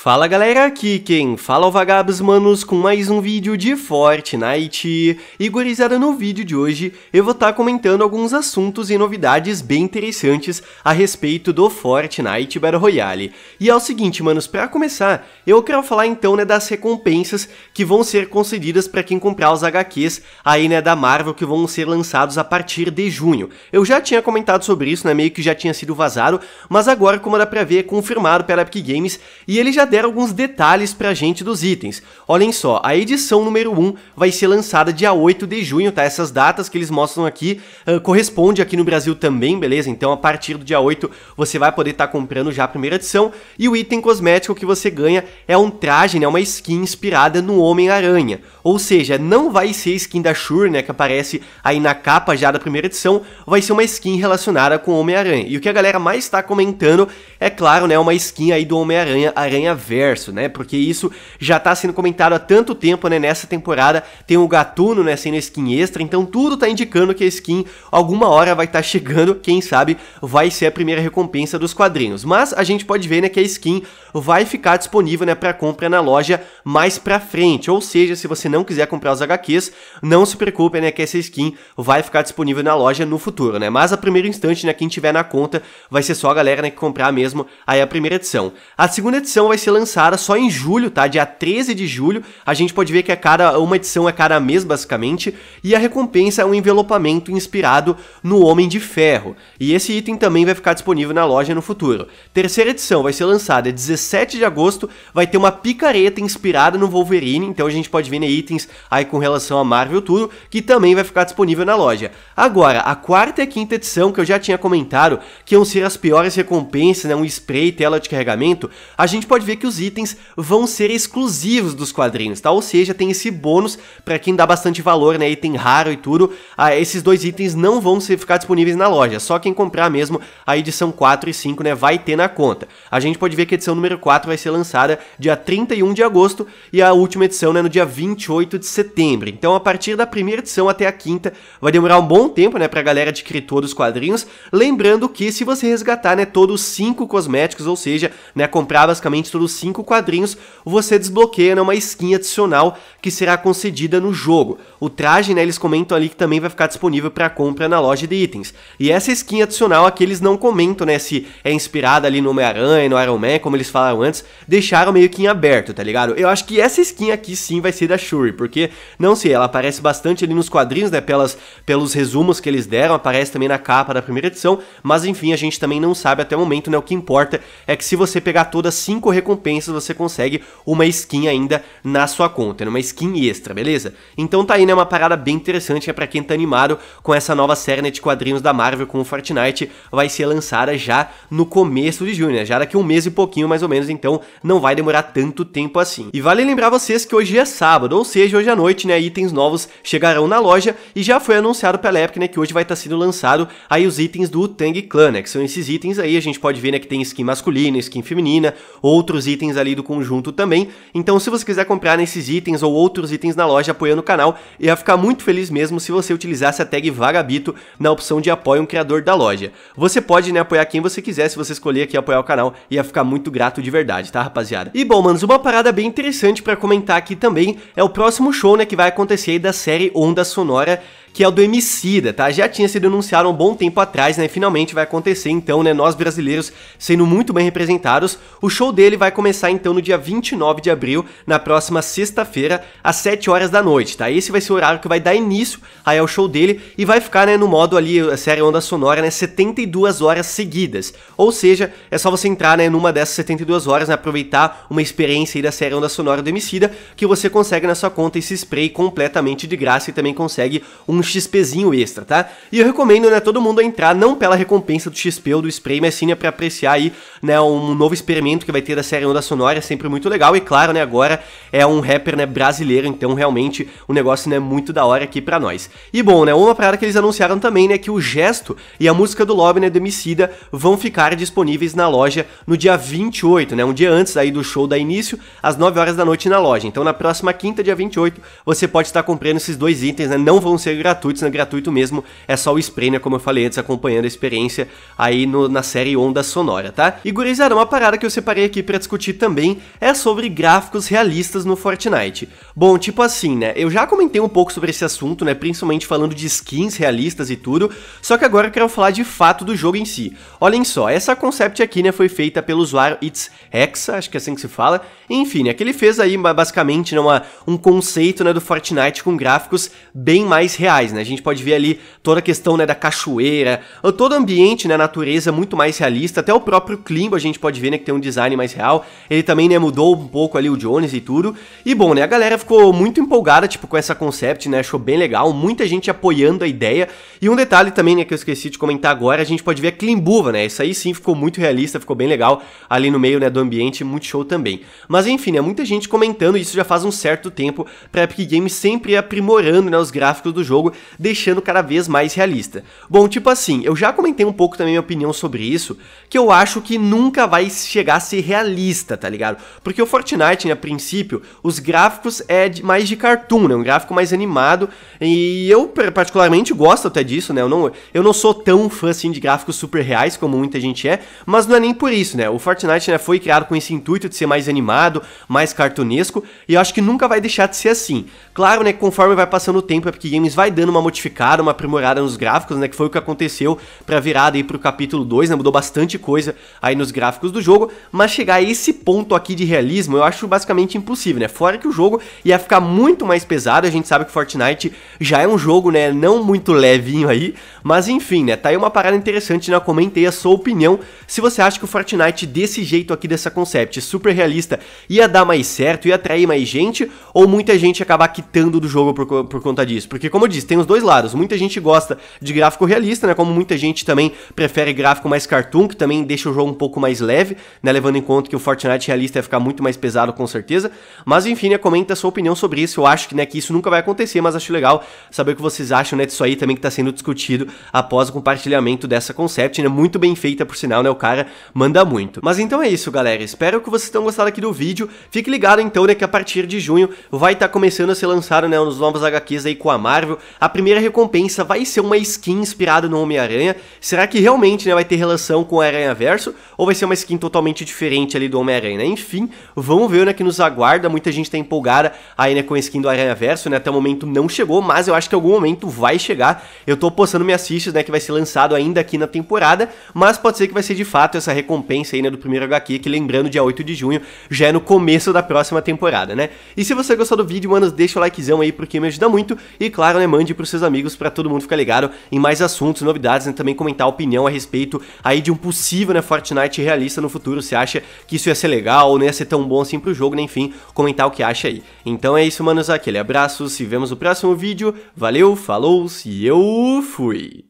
Fala galera, aqui quem fala é o Vagabos Manos com mais um vídeo de Fortnite. E gurizada, no vídeo de hoje eu vou estar tá comentando alguns assuntos e novidades bem interessantes a respeito do Fortnite Battle Royale. E é o seguinte, manos, para começar, eu quero falar então né, das recompensas que vão ser concedidas para quem comprar os HQs aí né, da Marvel que vão ser lançados a partir de junho. Eu já tinha comentado sobre isso, né, meio que já tinha sido vazado, mas agora como dá pra ver é confirmado pela Epic Games e ele já deram alguns detalhes pra gente dos itens. Olhem só, a edição número 1 vai ser lançada dia 8 de junho, tá? Essas datas que eles mostram aqui uh, corresponde aqui no Brasil também, beleza? Então a partir do dia 8 você vai poder estar tá comprando já a primeira edição. E o item cosmético que você ganha é um traje, né? Uma skin inspirada no Homem-Aranha. Ou seja, não vai ser skin da Shure, né? Que aparece aí na capa já da primeira edição, vai ser uma skin relacionada com o Homem-Aranha. E o que a galera mais tá comentando é, claro, né? Uma skin aí do Homem-Aranha, Aranha metaverso, né? Porque isso já está sendo comentado há tanto tempo, né? Nessa temporada tem o Gatuno, né? Sendo skin extra, então tudo está indicando que a skin alguma hora vai estar tá chegando, quem sabe vai ser a primeira recompensa dos quadrinhos. Mas a gente pode ver, né? Que a skin vai ficar disponível, né? Para compra na loja mais para frente, ou seja, se você não quiser comprar os HQs, não se preocupe, né? Que essa skin vai ficar disponível na loja no futuro, né? Mas a primeiro instante, né? Quem tiver na conta vai ser só a galera né, que comprar mesmo aí a primeira edição. A segunda edição vai ser ser lançada só em julho, tá? Dia 13 de julho. A gente pode ver que é cada, uma edição é cada mês, basicamente. E a recompensa é um envelopamento inspirado no Homem de Ferro. E esse item também vai ficar disponível na loja no futuro. Terceira edição vai ser lançada 17 de agosto. Vai ter uma picareta inspirada no Wolverine. Então a gente pode ver né, itens aí com relação a Marvel tudo, que também vai ficar disponível na loja. Agora, a quarta e a quinta edição, que eu já tinha comentado, que iam ser as piores recompensas, né? Um spray, tela de carregamento. A gente pode ver que os itens vão ser exclusivos dos quadrinhos, tá? Ou seja, tem esse bônus para quem dá bastante valor, né? Item raro e tudo. Ah, esses dois itens não vão ser, ficar disponíveis na loja, só quem comprar mesmo a edição 4 e 5, né? Vai ter na conta. A gente pode ver que a edição número 4 vai ser lançada dia 31 de agosto e a última edição, né? No dia 28 de setembro. Então, a partir da primeira edição até a quinta, vai demorar um bom tempo, né? Pra galera adquirir todos os quadrinhos. Lembrando que se você resgatar, né? Todos os 5 cosméticos, ou seja, né? Comprar basicamente todos cinco quadrinhos, você desbloqueia né, uma skin adicional que será concedida no jogo. O traje, né, eles comentam ali que também vai ficar disponível para compra na loja de itens. E essa skin adicional aqui eles não comentam né, se é inspirada ali no Homem-Aranha, no Iron Man, como eles falaram antes, deixaram meio que em aberto, tá ligado? Eu acho que essa skin aqui sim vai ser da Shuri, porque, não sei, ela aparece bastante ali nos quadrinhos, né, pelas, pelos resumos que eles deram, aparece também na capa da primeira edição, mas enfim, a gente também não sabe até o momento, né, o que importa é que se você pegar todas cinco recompensas recompensas você consegue uma skin ainda na sua conta, né? uma skin extra, beleza? Então tá aí, né, uma parada bem interessante, é pra quem tá animado com essa nova série né, de quadrinhos da Marvel com o Fortnite, vai ser lançada já no começo de junho, né? já daqui um mês e pouquinho mais ou menos, então não vai demorar tanto tempo assim. E vale lembrar vocês que hoje é sábado, ou seja, hoje à noite, né, itens novos chegarão na loja e já foi anunciado pela Epic, né, que hoje vai estar tá sendo lançado aí os itens do Tang Clan, né, que são esses itens aí, a gente pode ver, né, que tem skin masculina, skin feminina, outros itens ali do conjunto também. Então, se você quiser comprar nesses itens ou outros itens na loja apoiando o canal, ia ficar muito feliz mesmo se você utilizasse a tag Vagabito na opção de apoio um criador da loja. Você pode, né, apoiar quem você quiser, se você escolher aqui apoiar o canal, ia ficar muito grato de verdade, tá, rapaziada? E bom, manos, uma parada bem interessante para comentar aqui também é o próximo show, né, que vai acontecer aí da série Onda Sonora, que é o do Emicida, tá? Já tinha sido anunciado um bom tempo atrás, né? Finalmente vai acontecer, então, né? Nós brasileiros sendo muito bem representados. O show dele vai vai começar então no dia 29 de abril, na próxima sexta-feira, às 7 horas da noite, tá? Esse vai ser o horário que vai dar início aí ao show dele e vai ficar, né, no modo ali, a série Onda Sonora, né, 72 horas seguidas. Ou seja, é só você entrar, né, numa dessas 72 horas, né, aproveitar uma experiência aí da série Onda Sonora do Emicida, que você consegue na sua conta esse spray completamente de graça e também consegue um XPzinho extra, tá? E eu recomendo, né, todo mundo entrar, não pela recompensa do XP ou do spray, mas sim, né, pra apreciar aí, né, um novo experimento que vai ter da série série Onda Sonora, é sempre muito legal. E claro, né, agora é um rapper né, brasileiro, então realmente o negócio é né, muito da hora aqui para nós. E bom, né, uma parada que eles anunciaram também, né, que o Gesto e a música do Lobby, né, do vão ficar disponíveis na loja no dia 28, né, um dia antes aí do show da início, às 9 horas da noite na loja. Então na próxima quinta, dia 28, você pode estar comprando esses dois itens, né, não vão ser gratuitos, né, gratuito mesmo, é só o spray, né, como eu falei antes, acompanhando a experiência aí no, na série Onda Sonora, tá? E gurizada, uma parada que eu separei aqui pra discutir também é sobre gráficos realistas no Fortnite. Bom, tipo assim, né? Eu já comentei um pouco sobre esse assunto, né? Principalmente falando de skins realistas e tudo, só que agora eu quero falar de fato do jogo em si. Olhem só, essa concept aqui, né, foi feita pelo usuário It's Hexa, acho que é assim que se fala. Enfim, né, que ele fez aí basicamente né, uma, um conceito, né, do Fortnite com gráficos bem mais reais, né? A gente pode ver ali toda a questão, né, da cachoeira, todo o ambiente, né, natureza muito mais realista, até o próprio clima a gente pode ver, né, que tem um design mais real tal. Ele também, né, mudou um pouco ali o Jones e tudo. E bom, né, a galera ficou muito empolgada, tipo, com essa concept, né, achou bem legal, muita gente apoiando a ideia. E um detalhe também, né, que eu esqueci de comentar agora, a gente pode ver a Klimbuva, né, isso aí sim ficou muito realista, ficou bem legal ali no meio, né, do ambiente, muito show também. Mas enfim, né, muita gente comentando isso já faz um certo tempo pra Epic Games sempre aprimorando, né, os gráficos do jogo, deixando cada vez mais realista. Bom, tipo assim, eu já comentei um pouco também minha opinião sobre isso, que eu acho que nunca vai chegar a ser realista realista, tá ligado? Porque o Fortnite, né, a princípio, os gráficos é de, mais de cartoon, né? Um gráfico mais animado. E eu, particularmente, gosto até disso, né? Eu não, eu não sou tão fã, assim, de gráficos super reais, como muita gente é. Mas não é nem por isso, né? O Fortnite né, foi criado com esse intuito de ser mais animado, mais cartunesco. E eu acho que nunca vai deixar de ser assim. Claro, né? Conforme vai passando o tempo, a Epic Games vai dando uma modificada, uma aprimorada nos gráficos, né? Que foi o que aconteceu pra virada aí pro capítulo 2, né? Mudou bastante coisa aí nos gráficos do jogo. Mas chegar a esse esse ponto aqui de realismo eu acho basicamente impossível, né? Fora que o jogo ia ficar muito mais pesado, a gente sabe que Fortnite já é um jogo, né, não muito levinho aí, mas enfim, né, tá aí uma parada interessante, né, comentei a sua opinião, se você acha que o Fortnite desse jeito aqui, dessa concept super realista, ia dar mais certo, ia atrair mais gente, ou muita gente acabar quitando do jogo por, por conta disso? Porque como eu disse, tem os dois lados, muita gente gosta de gráfico realista, né, como muita gente também prefere gráfico mais cartoon, que também deixa o jogo um pouco mais leve, né, levando em conta que o Fortnite realista ia ficar muito mais pesado com certeza. Mas enfim, né, comenta a sua opinião sobre isso. Eu acho que, né, que isso nunca vai acontecer, mas acho legal saber o que vocês acham né, disso aí também que está sendo discutido após o compartilhamento dessa concept, né? Muito bem feita, por sinal, né? O cara manda muito. Mas então é isso, galera. Espero que vocês tenham gostado aqui do vídeo. Fique ligado então, né, que a partir de junho vai estar tá começando a ser lançado, né, uns novos HQs aí com a Marvel. A primeira recompensa vai ser uma skin inspirada no Homem-Aranha. Será que realmente, né, vai ter relação com o Aranha Verso ou vai ser uma skin totalmente diferente ali do Homem-Aranha. Né? Enfim, vamos ver o né, que nos aguarda. Muita gente tá empolgada aí, né, com a skin do Aranha Verso, né? Até o momento não chegou, mas eu acho que em algum momento vai chegar. Eu tô postando minhas fichas, né, que vai ser lançado ainda aqui na temporada, mas pode ser que vai ser de fato essa recompensa aí, né, do primeiro HQ, que lembrando, dia 8 de junho, já é no começo da próxima temporada, né? E se você gostou do vídeo, mano, deixa o likezão aí, porque me ajuda muito. E claro, né, mande pros seus amigos para todo mundo ficar ligado em mais assuntos, novidades, né, também comentar a opinião a respeito aí de um possível, né, Fortnite realista no futuro. Você acha que isso isso ia ser legal, ou não ia ser tão bom assim pro jogo, né? enfim, comentar o que acha aí. Então é isso, manos, aquele abraço, se vemos no próximo vídeo, valeu, falou, e eu fui!